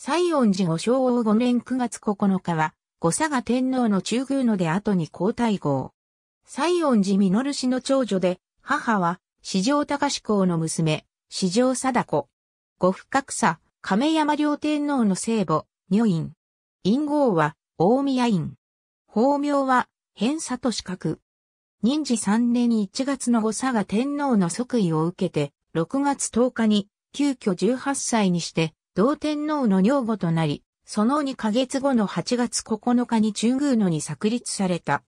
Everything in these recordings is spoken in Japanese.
西園寺御昭王五年九月九日は、御佐賀天皇の中宮ので後に皇太后。西園寺実氏の長女で、母は、四条隆公の娘、四条貞子。五深草、亀山両天皇の聖母、女院。院号は、大宮院。法名は、偏差と四角。任時三年一月の御佐賀天皇の即位を受けて、六月十日に、急遽十八歳にして、同天皇の女房となり、その2ヶ月後の8月9日に中宮野に作立された。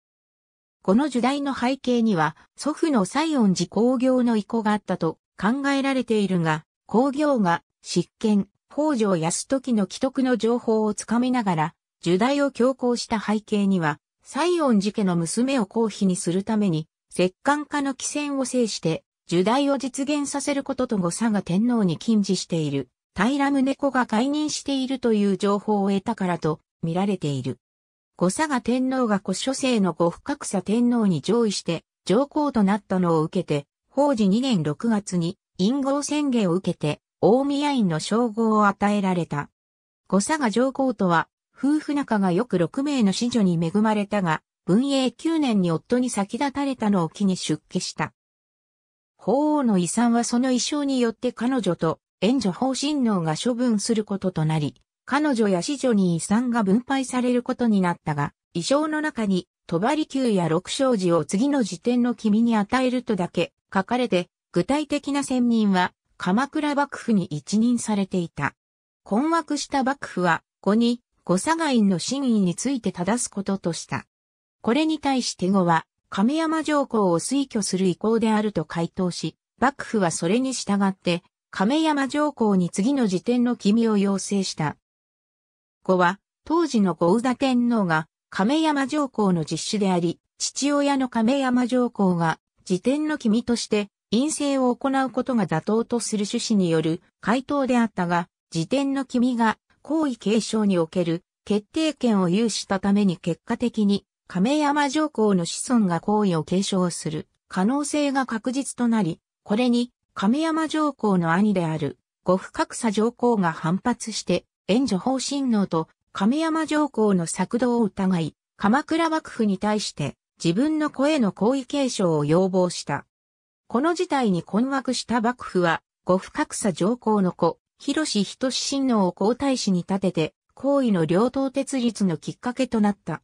この時代の背景には、祖父の西園寺工業の意向があったと考えられているが、工業が、執権、北条泰時の既得の情報をつかみながら、時代を強行した背景には、西園寺家の娘を公妃にするために、摂関家の寄戦を制して、時代を実現させることと誤差が天皇に禁じしている。平宗子が解任しているという情報を得たからと見られている。後佐賀天皇が古書生の後深草天皇に上位して上皇となったのを受けて、法治2年6月に陰号宣言を受けて、大宮院の称号を与えられた。後佐賀上皇とは、夫婦仲がよく6名の子女に恵まれたが、文永9年に夫に先立たれたのを機に出家した。法皇の遺産はその遺書によって彼女と援助方針能が処分することとなり、彼女や子女に遺産が分配されることになったが、遺書の中に、帳宮や六章寺を次の時点の君に与えるとだけ書かれて、具体的な選任は、鎌倉幕府に一任されていた。困惑した幕府は、後に、五佐賀院の真意について正すこととした。これに対して後は、亀山上皇を推挙する意向であると回答し、幕府はそれに従って、亀山上皇に次の辞典の君を要請した。後は、当時の後宇田天皇が亀山上皇の実子であり、父親の亀山上皇が辞典の君として陰性を行うことが妥当とする趣旨による回答であったが、辞典の君が皇位継承における決定権を有したために結果的に亀山上皇の子孫が皇位を継承する可能性が確実となり、これに亀山上皇の兄である、五不格差上皇が反発して、援助方針能と亀山上皇の策動を疑い、鎌倉幕府に対して自分の子への皇位継承を要望した。この事態に困惑した幕府は、五不格差上皇の子、広志仁親王を皇太子に立てて、皇位の両党鉄立のきっかけとなった。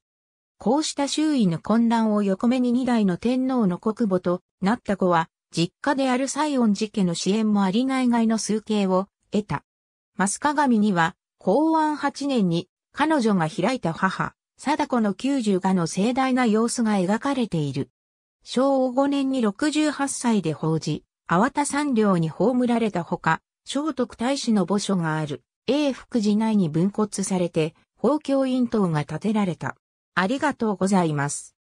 こうした周囲の混乱を横目に二代の天皇の国母となった子は、実家である西園寺家の支援もあり内外の数形を得た。マス鏡には、公安8年に彼女が開いた母、貞子の90がの盛大な様子が描かれている。昭和5年に68歳で法事、粟田山両に葬られたほか、聖徳太子の墓所がある、永福寺内に分骨されて、法教院等が建てられた。ありがとうございます。